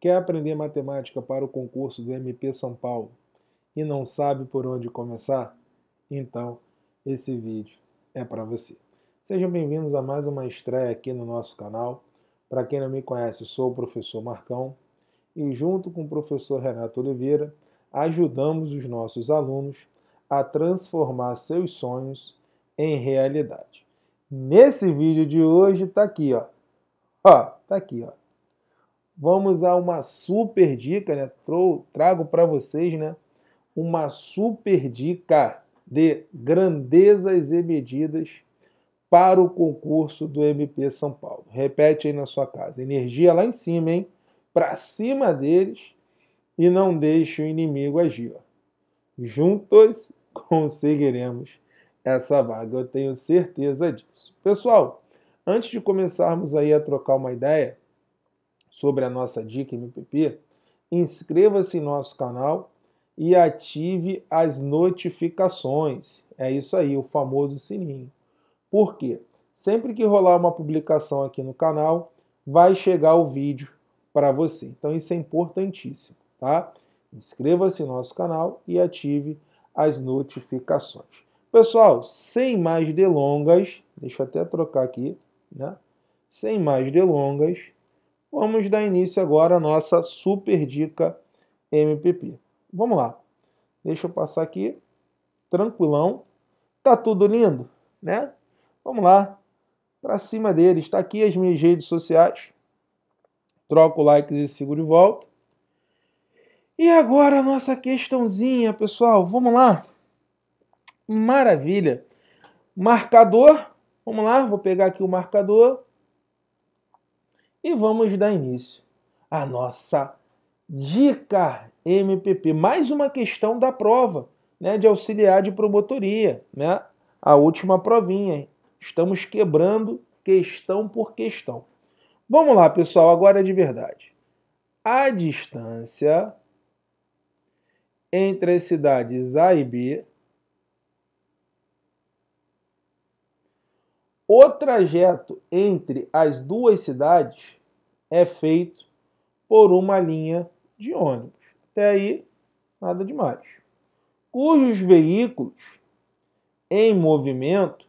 Quer aprender matemática para o concurso do MP São Paulo e não sabe por onde começar? Então, esse vídeo é para você. Sejam bem-vindos a mais uma estreia aqui no nosso canal. Para quem não me conhece, sou o professor Marcão e, junto com o professor Renato Oliveira, ajudamos os nossos alunos a transformar seus sonhos em realidade. Nesse vídeo de hoje, está aqui, ó. Ó, tá aqui, ó vamos a uma super dica, né? Trago para vocês, né? Uma super dica de grandezas e medidas para o concurso do MP São Paulo. Repete aí na sua casa. Energia lá em cima, hein? Para cima deles e não deixe o inimigo agir. Ó. Juntos conseguiremos essa vaga, eu tenho certeza disso. Pessoal, antes de começarmos aí a trocar uma ideia, sobre a nossa dica MPP, inscreva-se em nosso canal e ative as notificações. É isso aí, o famoso sininho. Por quê? Sempre que rolar uma publicação aqui no canal, vai chegar o vídeo para você. Então isso é importantíssimo, tá? Inscreva-se em nosso canal e ative as notificações. Pessoal, sem mais delongas, deixa eu até trocar aqui, né? Sem mais delongas, Vamos dar início agora à nossa super dica MPP. Vamos lá. Deixa eu passar aqui. Tranquilão. Tá tudo lindo, né? Vamos lá. Para cima deles. Está aqui as minhas redes sociais. Troco like, e sigo de volta. E agora a nossa questãozinha, pessoal. Vamos lá. Maravilha. Marcador. Vamos lá, vou pegar aqui o marcador. E vamos dar início à nossa dica MPP. Mais uma questão da prova, né, de auxiliar de promotoria, né? A última provinha. Estamos quebrando questão por questão. Vamos lá, pessoal, agora é de verdade. A distância entre as cidades A e B o trajeto entre as duas cidades é feito por uma linha de ônibus. Até aí, nada demais. Cujos veículos em movimento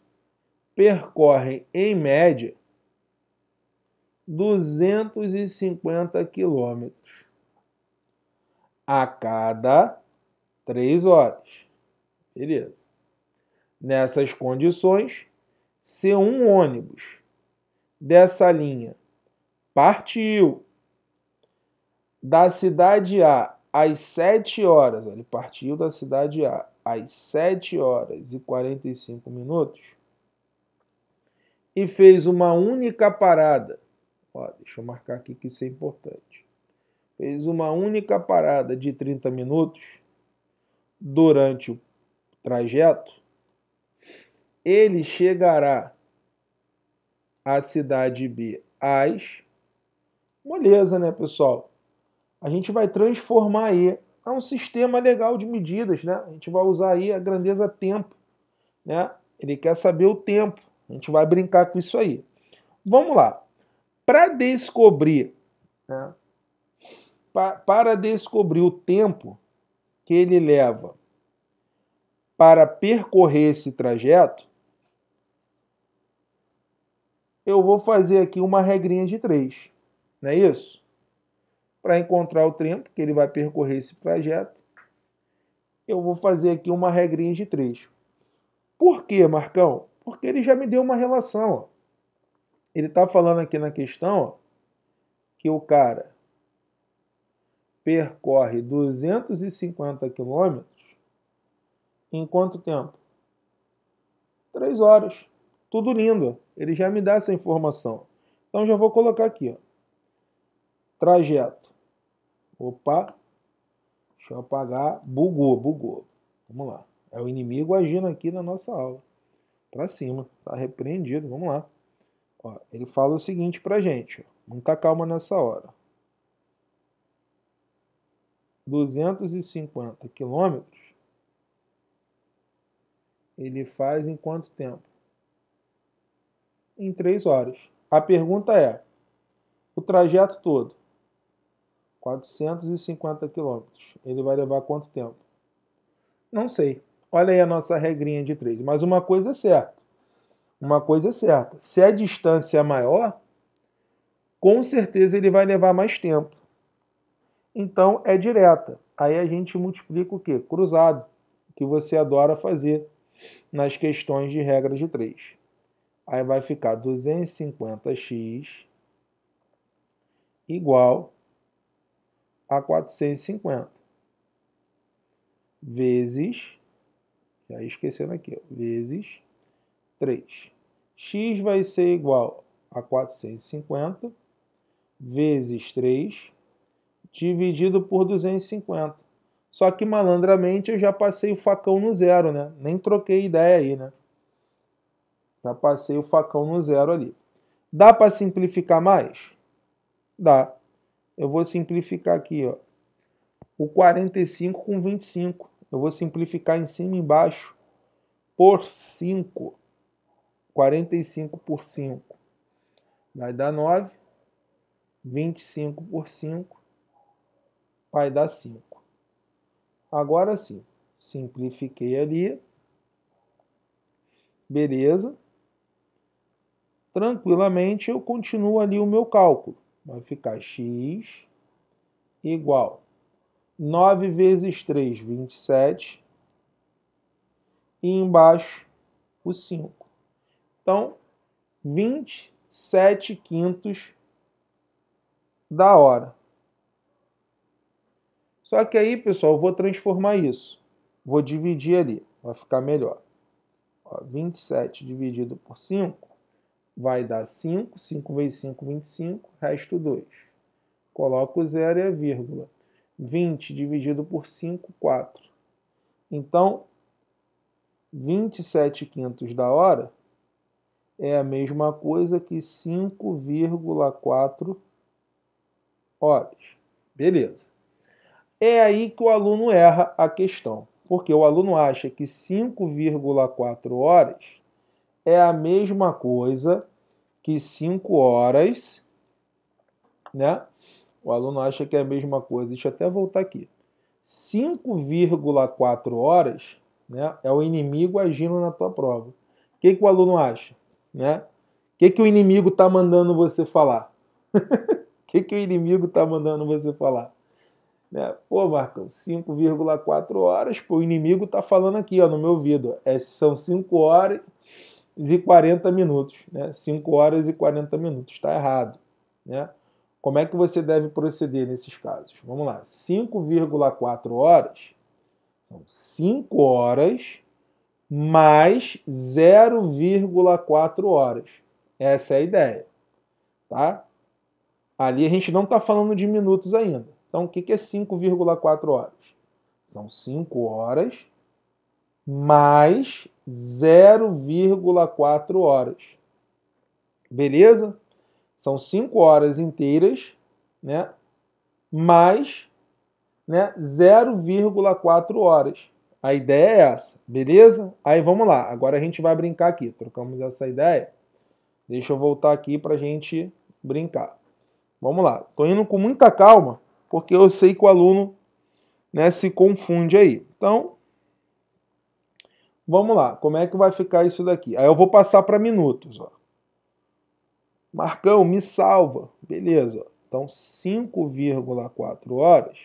percorrem, em média, 250 quilômetros a cada 3 horas. Beleza. Nessas condições, se um ônibus dessa linha Partiu. Da cidade A às 7 horas, ele partiu da cidade A às 7 horas e 45 minutos e fez uma única parada. Ó, deixa eu marcar aqui que isso é importante. Fez uma única parada de 30 minutos durante o trajeto. Ele chegará à cidade B às Moleza, né, pessoal? A gente vai transformar aí a um sistema legal de medidas, né? A gente vai usar aí a grandeza tempo, né? Ele quer saber o tempo. A gente vai brincar com isso aí. Vamos lá. Para descobrir, né? Pa para descobrir o tempo que ele leva para percorrer esse trajeto, eu vou fazer aqui uma regrinha de três não é isso? Para encontrar o tempo que ele vai percorrer esse trajeto, eu vou fazer aqui uma regrinha de 3. Por quê, Marcão? Porque ele já me deu uma relação. Ó. Ele está falando aqui na questão ó, que o cara percorre 250 quilômetros em quanto tempo? Três horas. Tudo lindo. Ele já me dá essa informação. Então já vou colocar aqui. Ó trajeto. Opa, deixa eu apagar. Bugou, bugou. Vamos lá. É o inimigo agindo aqui na nossa aula. Para cima, tá repreendido. Vamos lá. Ó, ele fala o seguinte para gente: ó, muita calma nessa hora. 250 quilômetros ele faz em quanto tempo? Em três horas. A pergunta é: o trajeto todo 450 quilômetros. Ele vai levar quanto tempo? Não sei. Olha aí a nossa regrinha de 3. Mas uma coisa é certa. Uma coisa é certa. Se a distância é maior, com certeza ele vai levar mais tempo. Então é direta. Aí a gente multiplica o quê? Cruzado, que você adora fazer nas questões de regra de 3. Aí vai ficar 250x igual a 450 vezes, já esquecendo aqui, ó, vezes 3. x vai ser igual a 450 vezes 3 dividido por 250. Só que malandramente eu já passei o facão no zero, né? Nem troquei ideia aí, né? Já passei o facão no zero ali. Dá para simplificar mais? Dá eu vou simplificar aqui, ó. O 45 com 25. Eu vou simplificar em cima e embaixo por 5. 45 por 5 vai dar 9. 25 por 5 vai dar 5. Agora sim, simplifiquei ali. Beleza. Tranquilamente eu continuo ali o meu cálculo. Vai ficar x igual 9 vezes 3, 27. E embaixo o 5. Então, 27 quintos da hora. Só que aí, pessoal, eu vou transformar isso. Vou dividir ali, vai ficar melhor. Ó, 27 dividido por 5 vai dar 5, 5 vezes 5, 25, resto 2. Coloco o zero e a vírgula. 20 dividido por 5, 4. Então, 27 quintos da hora é a mesma coisa que 5,4 horas. Beleza. É aí que o aluno erra a questão, porque o aluno acha que 5,4 horas é a mesma coisa que 5 horas, né? O aluno acha que é a mesma coisa. Deixa eu até voltar aqui. 5,4 horas né, é o inimigo agindo na tua prova. O que, que o aluno acha? Né? O que, que o inimigo está mandando você falar? O que, que o inimigo está mandando você falar? Né? Pô, Marcão, 5,4 horas, pô, o inimigo está falando aqui ó, no meu ouvido. É, são 5 horas e 40 minutos, né? 5 horas e 40 minutos, está errado. Né? Como é que você deve proceder nesses casos? Vamos lá, 5,4 horas são 5 horas mais 0,4 horas. Essa é a ideia, tá? Ali a gente não está falando de minutos ainda. Então, o que é 5,4 horas? São 5 horas mais 0,4 horas. Beleza? São 5 horas inteiras, né? Mais né, 0,4 horas. A ideia é essa, beleza? Aí vamos lá, agora a gente vai brincar aqui. Trocamos essa ideia. Deixa eu voltar aqui para a gente brincar. Vamos lá, estou indo com muita calma, porque eu sei que o aluno né, se confunde aí. Então, Vamos lá, como é que vai ficar isso daqui? Aí eu vou passar para minutos. Ó. Marcão, me salva. Beleza. Então, 5,4 horas.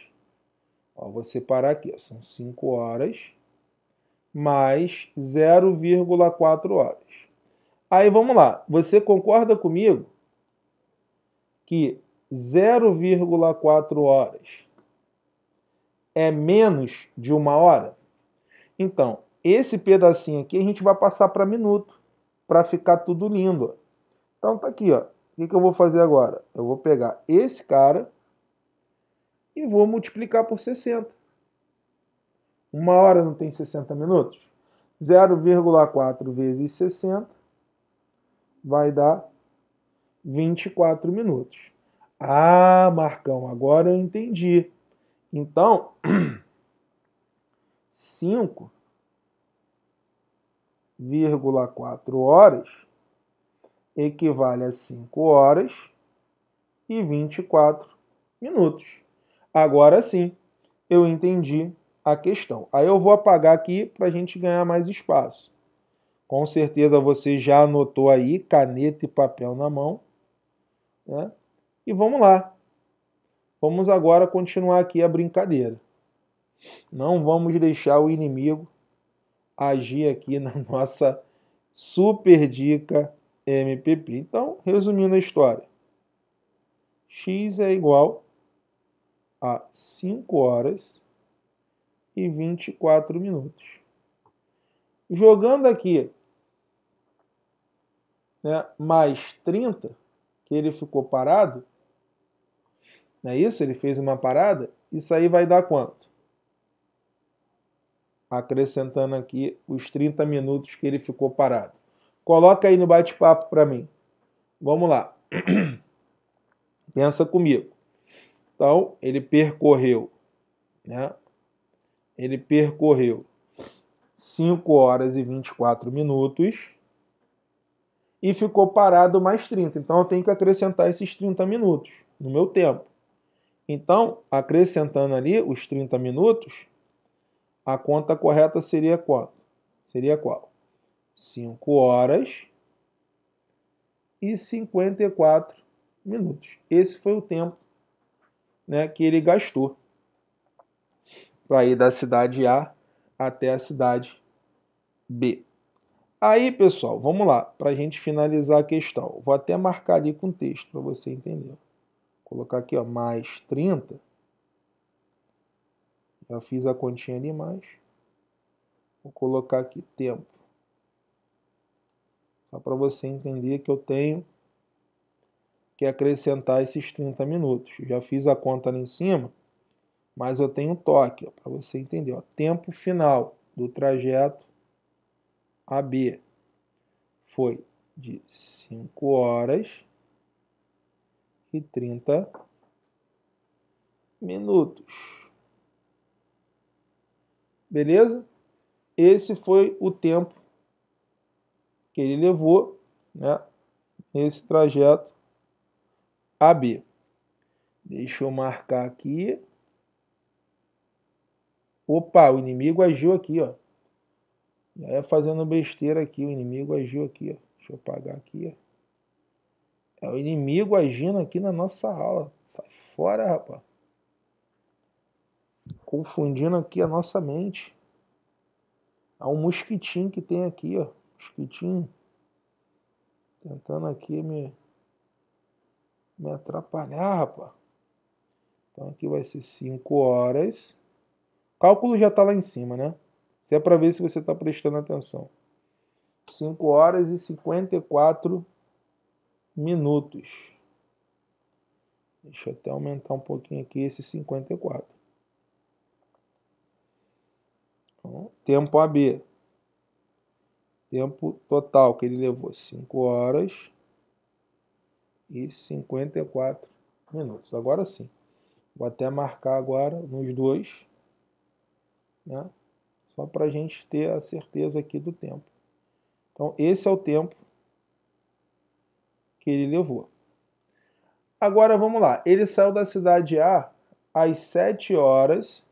Ó, vou separar aqui. Ó. São 5 horas mais 0,4 horas. Aí vamos lá. Você concorda comigo que 0,4 horas é menos de uma hora? Então, esse pedacinho aqui a gente vai passar para minuto, para ficar tudo lindo. Então tá aqui, ó. O que, que eu vou fazer agora? Eu vou pegar esse cara e vou multiplicar por 60. Uma hora não tem 60 minutos? 0,4 vezes 60 vai dar 24 minutos. Ah, Marcão, agora eu entendi. Então, 5 4,4 horas equivale a 5 horas e 24 minutos. Agora sim, eu entendi a questão. Aí eu vou apagar aqui para a gente ganhar mais espaço. Com certeza você já anotou aí, caneta e papel na mão. Né? E vamos lá. Vamos agora continuar aqui a brincadeira. Não vamos deixar o inimigo agir aqui na nossa super dica MPP. Então, resumindo a história, x é igual a 5 horas e 24 minutos. Jogando aqui né, mais 30, que ele ficou parado, não é isso? Ele fez uma parada, isso aí vai dar quanto? acrescentando aqui os 30 minutos que ele ficou parado. Coloca aí no bate-papo para mim. Vamos lá. Pensa comigo. Então, ele percorreu, né? Ele percorreu 5 horas e 24 minutos e ficou parado mais 30. Então, eu tenho que acrescentar esses 30 minutos no meu tempo. Então, acrescentando ali os 30 minutos, a conta correta seria quanto? Seria qual? 5 horas e 54 minutos. Esse foi o tempo né, que ele gastou para ir da cidade A até a cidade B. Aí, pessoal, vamos lá, para a gente finalizar a questão. Vou até marcar ali com texto para você entender. Vou colocar aqui, ó, mais 30 já fiz a continha ali, mais. vou colocar aqui tempo. Só para você entender que eu tenho que acrescentar esses 30 minutos. já fiz a conta ali em cima, mas eu tenho um toque, para você entender. Ó, tempo final do trajeto AB foi de 5 horas e 30 minutos. Beleza? Esse foi o tempo que ele levou né, nesse trajeto AB. Deixa eu marcar aqui. Opa, o inimigo agiu aqui, ó. Já é fazendo besteira aqui, o inimigo agiu aqui, ó. Deixa eu apagar aqui, ó. É o inimigo agindo aqui na nossa aula. Sai fora, rapaz confundindo aqui a nossa mente. Há um mosquitinho que tem aqui, ó. Mosquitinho. Tentando aqui me, me atrapalhar, rapaz. Então aqui vai ser 5 horas. cálculo já está lá em cima, né? Isso é para ver se você está prestando atenção. 5 horas e 54 minutos. Deixa eu até aumentar um pouquinho aqui esse 54. tempo AB. Tempo total que ele levou 5 horas e 54 minutos. Agora sim. Vou até marcar agora nos dois, né? Só para a gente ter a certeza aqui do tempo. Então, esse é o tempo que ele levou. Agora vamos lá. Ele saiu da cidade A às 7 horas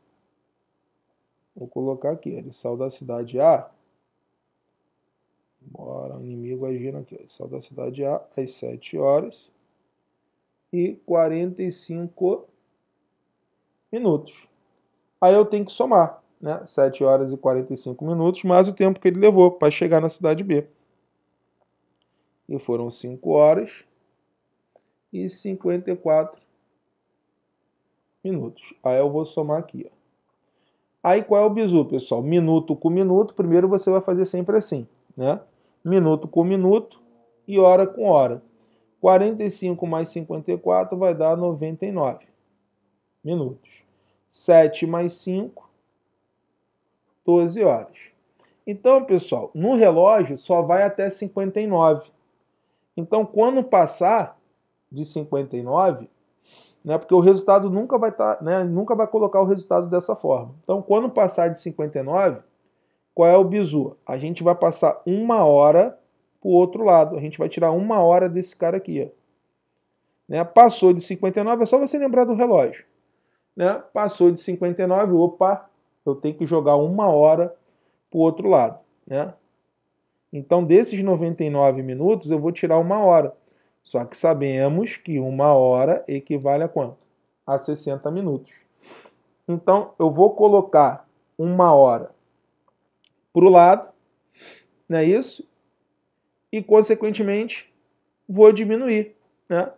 Vou colocar aqui, ele saiu da cidade A. Bora, o inimigo agindo aqui. Ele saiu da cidade A às 7 horas e 45 minutos. Aí eu tenho que somar, né? 7 horas e 45 minutos, mais o tempo que ele levou para chegar na cidade B. E foram 5 horas e 54 minutos. Aí eu vou somar aqui, ó. Aí qual é o bizu, pessoal? Minuto com minuto, primeiro você vai fazer sempre assim, né? Minuto com minuto e hora com hora. 45 mais 54 vai dar 99 minutos. 7 mais 5, 12 horas. Então, pessoal, no relógio só vai até 59. Então, quando passar de 59, né? Porque o resultado nunca vai estar, tá, né? Nunca vai colocar o resultado dessa forma. Então, quando passar de 59, qual é o bizu? A gente vai passar uma hora para o outro lado. A gente vai tirar uma hora desse cara aqui. Ó. Né? Passou de 59, é só você lembrar do relógio. Né? Passou de 59, opa, eu tenho que jogar uma hora para o outro lado. Né? Então, desses 99 minutos, eu vou tirar uma hora. Só que sabemos que uma hora equivale a quanto? A 60 minutos. Então, eu vou colocar uma hora para o lado, não é isso? E, consequentemente, vou diminuir. Né?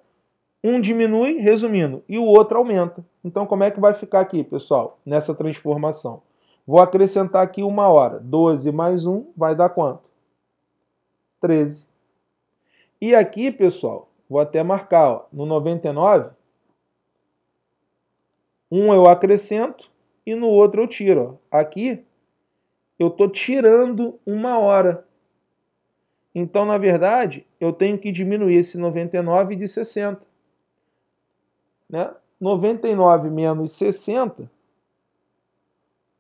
Um diminui, resumindo, e o outro aumenta. Então, como é que vai ficar aqui, pessoal, nessa transformação? Vou acrescentar aqui uma hora. 12 mais 1 vai dar quanto? 13. E aqui, pessoal, vou até marcar, ó, no 99, um eu acrescento e no outro eu tiro. Ó. Aqui eu estou tirando uma hora. Então, na verdade, eu tenho que diminuir esse 99 de 60. Né? 99 menos 60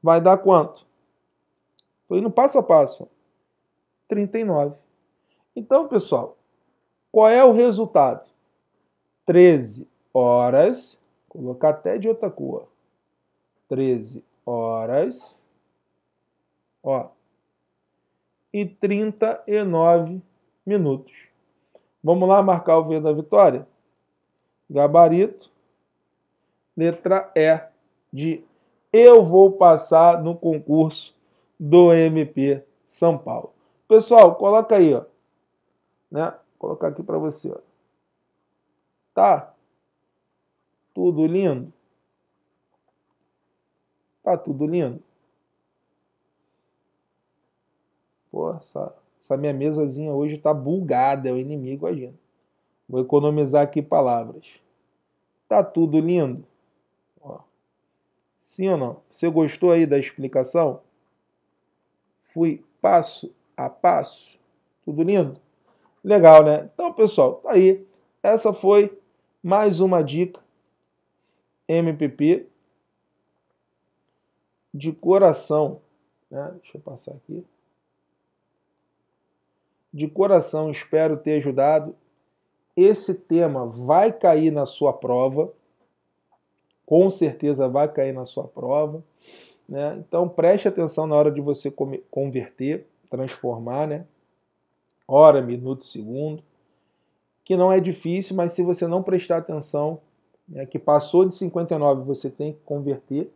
vai dar quanto? Estou indo passo a passo. 39. Então, pessoal, qual é o resultado? 13 horas, colocar até de outra cor. 13 horas, ó, e 39 minutos. Vamos lá marcar o V da vitória? Gabarito, letra E de Eu Vou Passar no Concurso do MP São Paulo. Pessoal, coloca aí, ó, né? colocar aqui para você. Ó. Tá tudo lindo? Tá tudo lindo? Pô, essa, essa minha mesazinha hoje tá bulgada, é o inimigo agindo. Vou economizar aqui palavras. Tá tudo lindo? Ó. Sim ou não? Você gostou aí da explicação? Fui passo a passo. Tudo lindo? Legal, né? Então, pessoal, tá aí. Essa foi mais uma dica MPP de coração. Né? Deixa eu passar aqui. De coração, espero ter ajudado. Esse tema vai cair na sua prova. Com certeza vai cair na sua prova. Né? Então preste atenção na hora de você converter, transformar, né? hora, minuto, segundo, que não é difícil, mas se você não prestar atenção, né, que passou de 59 você tem que converter,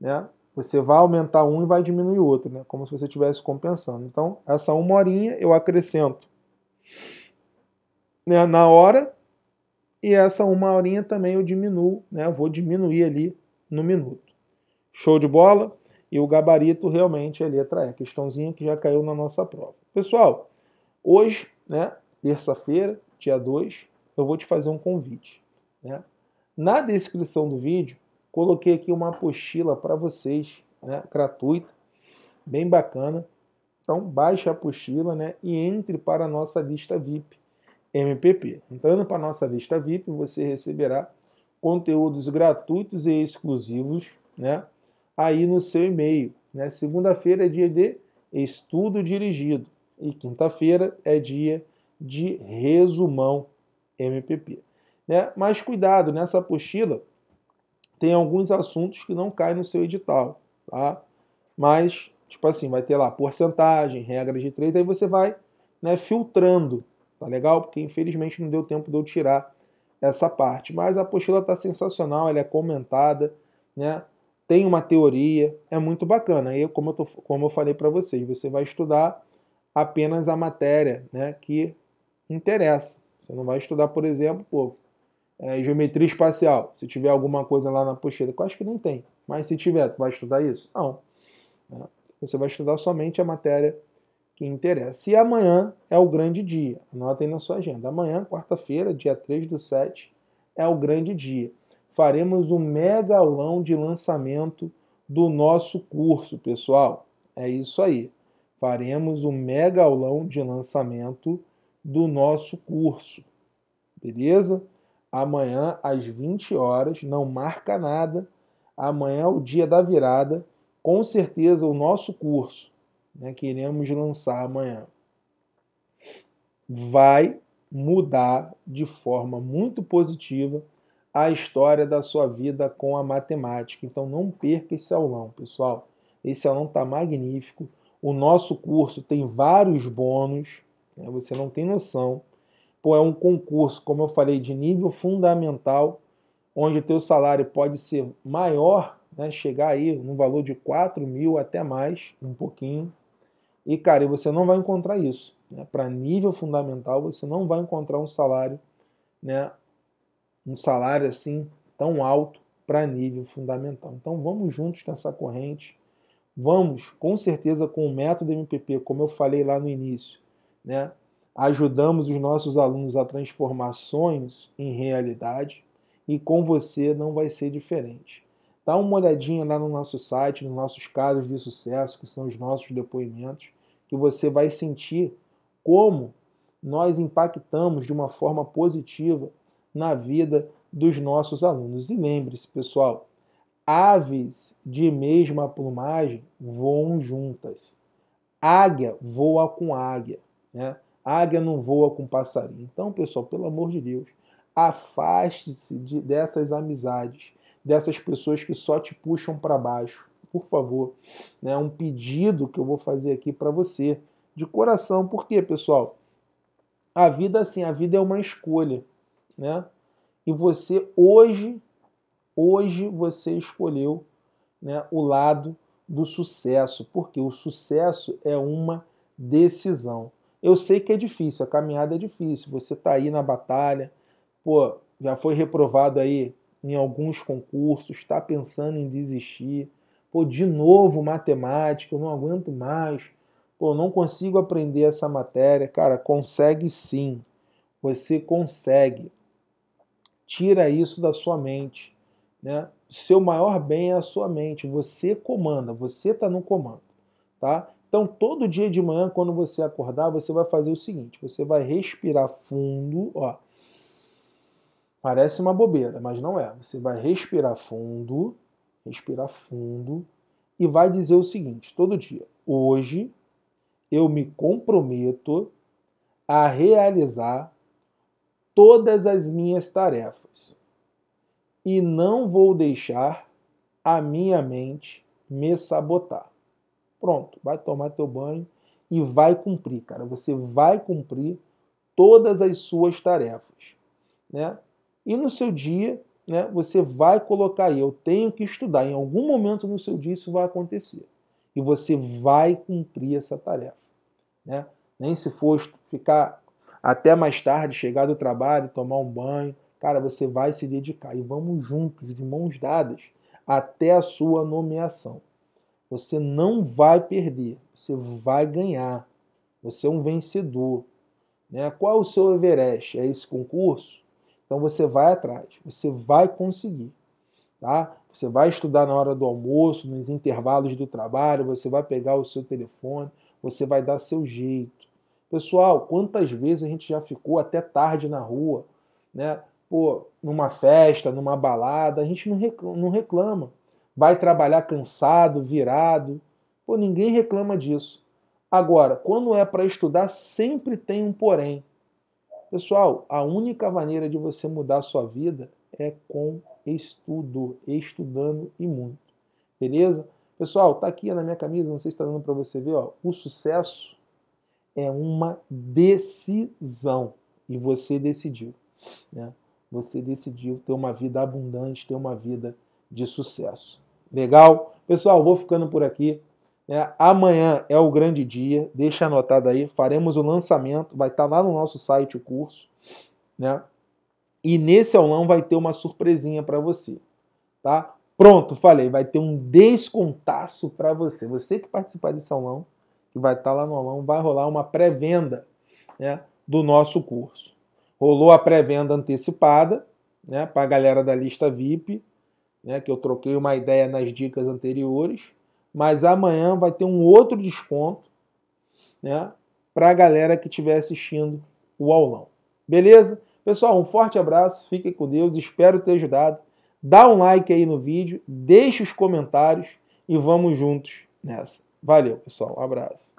né, você vai aumentar um e vai diminuir outro, né, como se você estivesse compensando. Então, essa uma horinha eu acrescento né, na hora e essa uma horinha também eu diminuo, né, vou diminuir ali no minuto. Show de bola? E o gabarito realmente é letra E, questãozinha que já caiu na nossa prova. Pessoal, Hoje, né, terça-feira, dia 2, eu vou te fazer um convite. Né? Na descrição do vídeo, coloquei aqui uma apostila para vocês, né, gratuita, bem bacana. Então, baixe a apostila né, e entre para a nossa lista VIP MPP. Entrando para a nossa lista VIP, você receberá conteúdos gratuitos e exclusivos né, aí no seu e-mail. Né? Segunda-feira é dia de estudo dirigido e quinta-feira é dia de resumão MPP. Né? Mas cuidado, nessa apostila tem alguns assuntos que não caem no seu edital, tá? Mas, tipo assim, vai ter lá porcentagem, regras de treino, aí você vai né, filtrando, tá legal? Porque infelizmente não deu tempo de eu tirar essa parte. Mas a apostila está sensacional, ela é comentada, né? Tem uma teoria, é muito bacana. E como eu, tô, como eu falei para vocês, você vai estudar apenas a matéria né, que interessa. Você não vai estudar, por exemplo, pô, é, geometria espacial. Se tiver alguma coisa lá na pocheira, que eu acho que não tem. Mas se tiver, você vai estudar isso? Não. Né? Você vai estudar somente a matéria que interessa. E amanhã é o grande dia. Anotem na sua agenda. Amanhã, quarta-feira, dia 3 do 7, é o grande dia. Faremos um mega aulão de lançamento do nosso curso, pessoal. É isso aí faremos um mega aulão de lançamento do nosso curso. Beleza? Amanhã às 20 horas, não marca nada. Amanhã é o dia da virada. Com certeza o nosso curso, né, que iremos lançar amanhã, vai mudar de forma muito positiva a história da sua vida com a matemática. Então não perca esse aulão, pessoal. Esse aulão está magnífico o nosso curso tem vários bônus, né? você não tem noção. Pô, é um concurso, como eu falei, de nível fundamental, onde o teu salário pode ser maior, né? chegar aí no valor de 4 mil até mais, um pouquinho. E, cara, você não vai encontrar isso. Né? Para nível fundamental, você não vai encontrar um salário, né? um salário assim tão alto para nível fundamental. Então vamos juntos nessa corrente vamos, com certeza, com o método MPP, como eu falei lá no início, né? ajudamos os nossos alunos a transformar sonhos em realidade e com você não vai ser diferente. Dá uma olhadinha lá no nosso site, nos nossos casos de sucesso, que são os nossos depoimentos, que você vai sentir como nós impactamos de uma forma positiva na vida dos nossos alunos. E lembre-se, pessoal, Aves de mesma plumagem voam juntas. Águia voa com águia, né? Águia não voa com passarinho. Então, pessoal, pelo amor de Deus, afaste-se de, dessas amizades, dessas pessoas que só te puxam para baixo. Por favor, é né? um pedido que eu vou fazer aqui para você, de coração. Por quê, pessoal? A vida é assim, a vida é uma escolha, né? E você hoje hoje você escolheu né, o lado do sucesso, porque o sucesso é uma decisão. Eu sei que é difícil, a caminhada é difícil, você está aí na batalha, pô, já foi reprovado aí em alguns concursos, está pensando em desistir, pô, de novo matemática, eu não aguento mais, pô, não consigo aprender essa matéria. Cara, consegue sim, você consegue. Tira isso da sua mente né? Seu maior bem é a sua mente. Você comanda, você está no comando. Tá? Então, todo dia de manhã, quando você acordar, você vai fazer o seguinte: você vai respirar fundo, ó. Parece uma bobeira, mas não é. Você vai respirar fundo, respirar fundo e vai dizer o seguinte todo dia: hoje eu me comprometo a realizar todas as minhas tarefas e não vou deixar a minha mente me sabotar. Pronto, vai tomar teu banho e vai cumprir, cara. Você vai cumprir todas as suas tarefas, né? E no seu dia, né, você vai colocar aí, eu tenho que estudar. Em algum momento no seu dia isso vai acontecer. E você vai cumprir essa tarefa, né? Nem se for ficar até mais tarde, chegar do trabalho, tomar um banho, Cara, você vai se dedicar e vamos juntos, de mãos dadas, até a sua nomeação. Você não vai perder, você vai ganhar. Você é um vencedor. Né? Qual é o seu Everest? É esse concurso? Então você vai atrás, você vai conseguir. Tá? Você vai estudar na hora do almoço, nos intervalos do trabalho, você vai pegar o seu telefone, você vai dar seu jeito. Pessoal, quantas vezes a gente já ficou até tarde na rua, né? pô, numa festa, numa balada, a gente não reclama, Vai trabalhar cansado, virado. Pô, ninguém reclama disso. Agora, quando é para estudar, sempre tem um porém. Pessoal, a única maneira de você mudar a sua vida é com estudo, estudando e muito. Beleza? Pessoal, tá aqui na minha camisa, não sei se está dando para você ver, ó. O sucesso é uma decisão e você decidiu, né? você decidiu ter uma vida abundante, ter uma vida de sucesso. Legal? Pessoal, vou ficando por aqui. É, amanhã é o grande dia, deixa anotado aí, faremos o lançamento, vai estar tá lá no nosso site o curso, né? E nesse aulão vai ter uma surpresinha para você, tá? Pronto, falei, vai ter um descontaço para você. Você que participar desse aulão, que vai estar tá lá no aulão, vai rolar uma pré-venda né, do nosso curso. Rolou a pré-venda antecipada né, para a galera da lista VIP, né, que eu troquei uma ideia nas dicas anteriores. Mas amanhã vai ter um outro desconto né, para a galera que estiver assistindo o aulão. Beleza? Pessoal, um forte abraço, fiquem com Deus, espero ter ajudado. Dá um like aí no vídeo, deixe os comentários e vamos juntos nessa. Valeu, pessoal, um abraço.